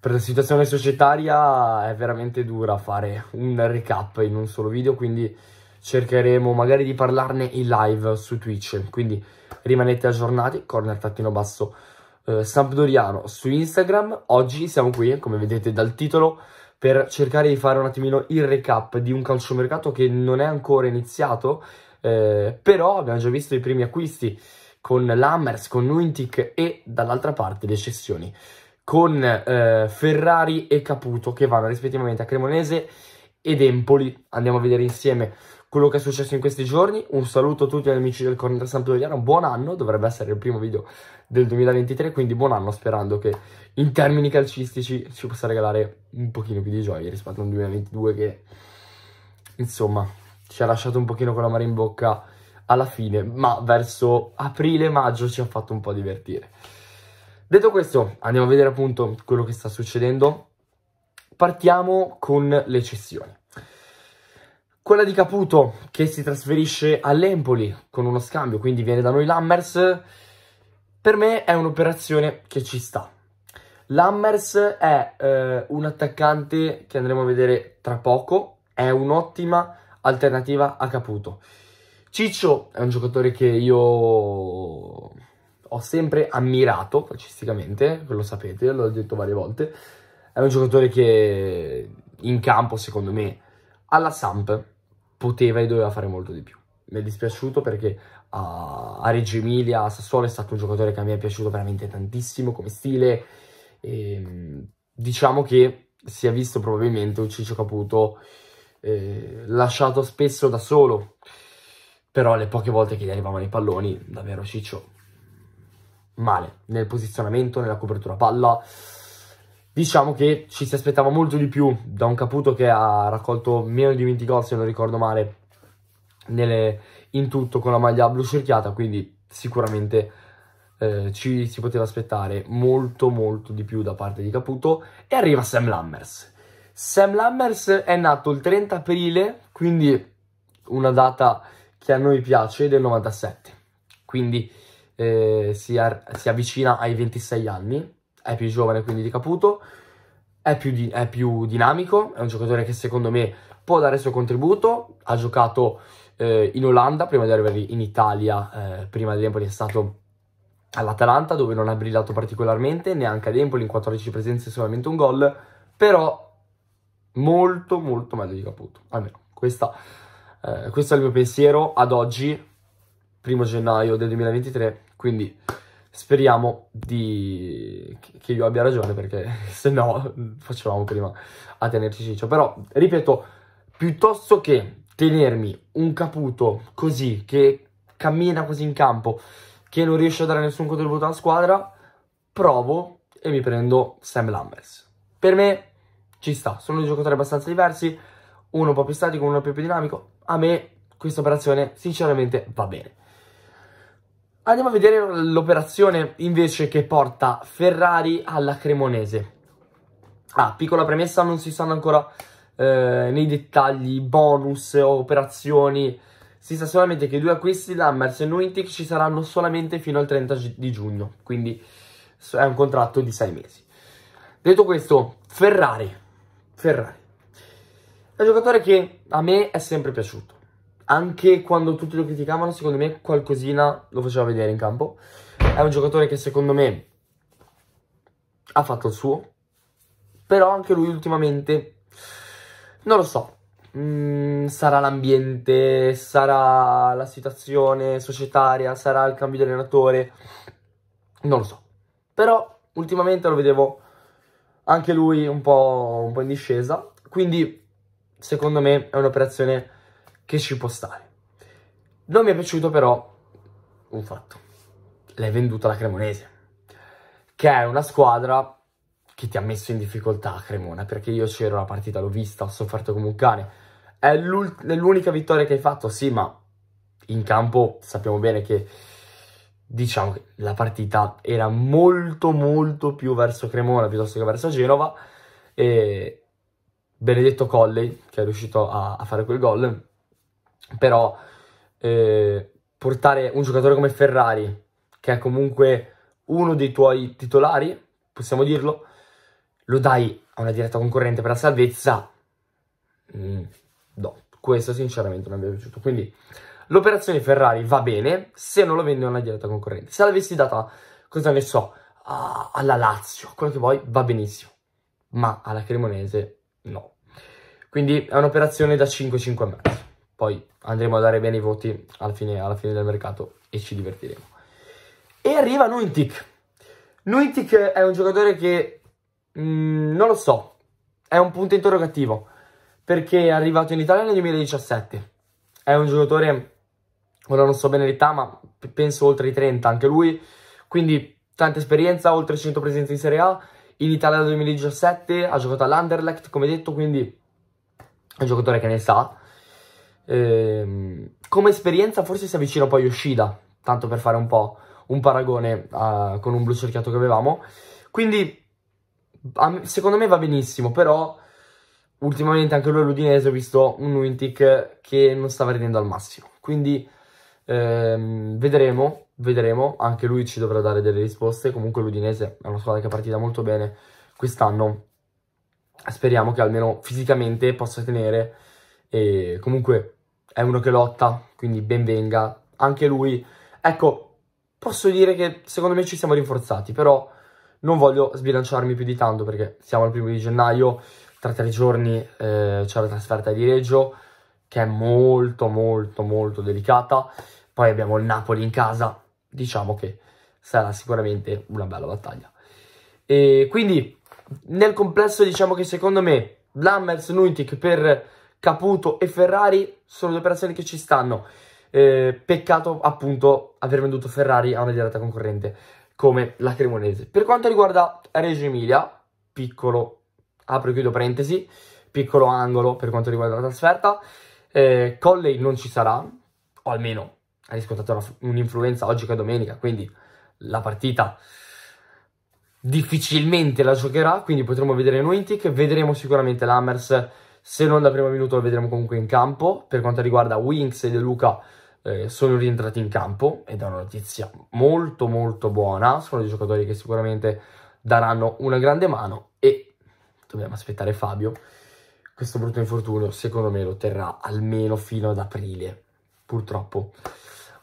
per la situazione societaria è veramente dura fare un recap in un solo video, quindi cercheremo magari di parlarne in live su Twitch, quindi rimanete aggiornati, corner-basso basso eh, Sampdoriano su Instagram. Oggi siamo qui, come vedete dal titolo, per cercare di fare un attimino il recap di un calciomercato che non è ancora iniziato, eh, però abbiamo già visto i primi acquisti con l'Hammers, con Nuintic e dall'altra parte le cessioni con eh, Ferrari e Caputo che vanno rispettivamente a Cremonese ed Empoli. Andiamo a vedere insieme quello che è successo in questi giorni. Un saluto a tutti gli amici del Cornetto Sampdoria, buon anno, dovrebbe essere il primo video del 2023, quindi buon anno sperando che in termini calcistici ci possa regalare un pochino più di gioia rispetto a un 2022 che insomma ci ha lasciato un pochino con la mare in bocca alla fine, ma verso aprile-maggio ci ha fatto un po' divertire. Detto questo, andiamo a vedere appunto quello che sta succedendo. Partiamo con le cessioni. Quella di Caputo che si trasferisce all'Empoli con uno scambio, quindi viene da noi l'Hammers, per me è un'operazione che ci sta. L'Hammers è eh, un attaccante che andremo a vedere tra poco, è un'ottima alternativa a Caputo. Ciccio è un giocatore che io ho sempre ammirato calcisticamente, lo sapete, l'ho detto varie volte. È un giocatore che in campo, secondo me, alla Samp poteva e doveva fare molto di più. Mi è dispiaciuto perché a, a Reggio Emilia, a Sassuolo, è stato un giocatore che a me è piaciuto veramente tantissimo come stile. E, ehm, diciamo che si è visto probabilmente un Ciccio Caputo eh, lasciato spesso da solo. Però le poche volte che gli arrivavano i palloni, davvero Ciccio male nel posizionamento, nella copertura palla. Diciamo che ci si aspettava molto di più da un Caputo che ha raccolto meno di 20 gol, se non ricordo male, nelle, in tutto con la maglia blu cerchiata, quindi sicuramente eh, ci si poteva aspettare molto molto di più da parte di Caputo. E arriva Sam Lammers. Sam Lammers è nato il 30 aprile, quindi una data che a noi piace, del 97. Quindi eh, si, ar- si, avvicina ai 26 anni, è più giovane quindi di Caputo, è più, di- è più dinamico, è un giocatore che secondo me può dare il suo contributo, ha giocato eh, in Olanda prima di arrivare in Italia, eh, prima dell'Empoli è stato all'Atalanta dove non ha brillato particolarmente, neanche ad Empoli in 14 presenze e solamente un gol, però molto molto meglio di Caputo, almeno questa, eh, questo è il mio pensiero ad oggi, primo gennaio del 2023, quindi speriamo di... che io abbia ragione perché se no facevamo prima a tenerci ciccio. Però, ripeto, piuttosto che tenermi un caputo così che cammina così in campo che non riesce a dare nessun contributo alla squadra, provo e mi prendo Sam Lambers Per me ci sta, sono due giocatori abbastanza diversi, uno un po' più statico, uno più, più dinamico. A me questa operazione sinceramente va bene. Andiamo a vedere l'operazione invece che porta Ferrari alla Cremonese. Ah, piccola premessa, non si sanno ancora eh, nei dettagli bonus o operazioni. Si sa solamente che i due acquisti, Lammers e Nuintic, ci saranno solamente fino al 30 di giugno, quindi è un contratto di 6 mesi. Detto questo, Ferrari, Ferrari, è un giocatore che a me è sempre piaciuto anche quando tutti lo criticavano, secondo me qualcosina lo faceva vedere in campo. È un giocatore che secondo me ha fatto il suo, però anche lui ultimamente non lo so. Mm, sarà l'ambiente, sarà la situazione societaria, sarà il cambio di allenatore, non lo so. Però ultimamente lo vedevo anche lui un po', un po in discesa, quindi secondo me è un'operazione che ci può stare. Non mi è piaciuto però un fatto. L'hai venduta la Cremonese, che è una squadra che ti ha messo in difficoltà a Cremona, perché io c'ero la partita, l'ho vista, ho sofferto come un cane. È l'unica vittoria che hai fatto, sì, ma in campo sappiamo bene che diciamo che la partita era molto molto più verso Cremona piuttosto che verso Genova e Benedetto Colley che è riuscito a, a fare quel gol però eh, portare un giocatore come Ferrari, che è comunque uno dei tuoi titolari, possiamo dirlo, lo dai a una diretta concorrente per la salvezza, mm, no, questo sinceramente non mi è piaciuto. Quindi l'operazione Ferrari va bene se non lo vendi a una diretta concorrente. Se l'avessi data, cosa ne so, a, alla Lazio, quello che vuoi, va benissimo, ma alla Cremonese no. Quindi è un'operazione da 5-5 e mezzo poi andremo a dare bene i voti alla fine, alla fine del mercato e ci divertiremo. E arriva Nuintic. Nuintic è un giocatore che mh, mm, non lo so, è un punto interrogativo perché è arrivato in Italia nel 2017. È un giocatore, ora non so bene l'età, ma penso oltre i 30 anche lui, quindi tanta esperienza, oltre 100 presenze in Serie A. In Italia nel 2017 ha giocato all'Anderlecht, come detto, quindi è un giocatore che ne sa eh, come esperienza forse si avvicina poi Yoshida, tanto per fare un po' un paragone uh, con un blu cerchiato che avevamo. Quindi secondo me va benissimo, però ultimamente anche lui all'Udinese ho visto un Wintic che non stava rendendo al massimo. Quindi ehm, vedremo, vedremo, anche lui ci dovrà dare delle risposte. Comunque l'Udinese è una squadra che è partita molto bene quest'anno. Speriamo che almeno fisicamente possa tenere e comunque è uno che lotta, quindi ben venga. Anche lui, ecco, posso dire che secondo me ci siamo rinforzati, però non voglio sbilanciarmi più di tanto perché siamo al primo di gennaio, tra tre giorni eh, c'è la trasferta di Reggio, che è molto molto molto delicata. Poi abbiamo il Napoli in casa, diciamo che sarà sicuramente una bella battaglia. E quindi nel complesso diciamo che secondo me Lammers, Nuitic per Caputo e Ferrari sono due operazioni che ci stanno. Eh, peccato appunto aver venduto Ferrari a una diretta concorrente come la Cremonese. Per quanto riguarda Reggio Emilia, piccolo, apro e chiudo parentesi, piccolo angolo per quanto riguarda la trasferta, eh, Colley non ci sarà, o almeno ha riscontrato un'influenza oggi che è domenica, quindi la partita difficilmente la giocherà, quindi potremo vedere Nuintic, vedremo sicuramente l'Hammers se non dal primo minuto lo vedremo comunque in campo. Per quanto riguarda Winks e De Luca eh, sono rientrati in campo ed è una notizia molto molto buona, sono dei giocatori che sicuramente daranno una grande mano e dobbiamo aspettare Fabio. Questo brutto infortunio secondo me lo terrà almeno fino ad aprile, purtroppo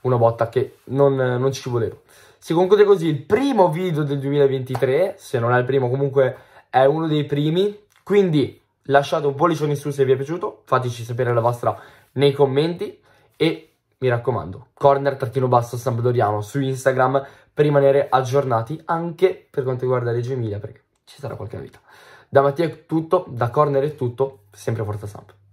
una botta che non, non ci volevo. Si conclude così il primo video del 2023, se non è il primo comunque è uno dei primi, quindi lasciate un pollice in su se vi è piaciuto, fateci sapere la vostra nei commenti e mi raccomando, corner-basso Sampdoriano su Instagram per rimanere aggiornati anche per quanto riguarda Reggio Emilia perché ci sarà qualche novità. Da Mattia è tutto, da Corner è tutto, sempre Forza Samp.